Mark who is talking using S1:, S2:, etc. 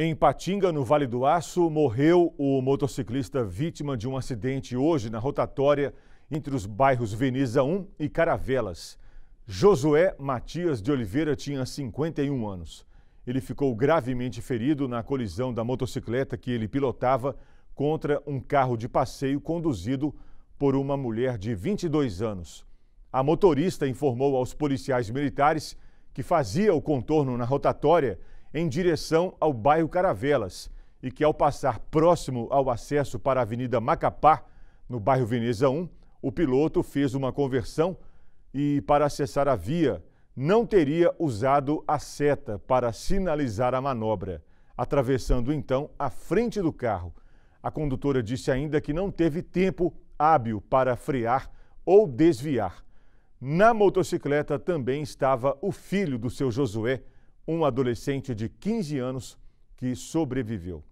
S1: Em Patinga, no Vale do Aço, morreu o motociclista vítima de um acidente hoje na rotatória entre os bairros Veneza 1 e Caravelas. Josué Matias de Oliveira tinha 51 anos. Ele ficou gravemente ferido na colisão da motocicleta que ele pilotava contra um carro de passeio conduzido por uma mulher de 22 anos. A motorista informou aos policiais militares que fazia o contorno na rotatória em direção ao bairro Caravelas e que, ao passar próximo ao acesso para a Avenida Macapá, no bairro Veneza 1, o piloto fez uma conversão e, para acessar a via, não teria usado a seta para sinalizar a manobra, atravessando então a frente do carro. A condutora disse ainda que não teve tempo hábil para frear ou desviar. Na motocicleta também estava o filho do seu Josué, um adolescente de 15 anos que sobreviveu.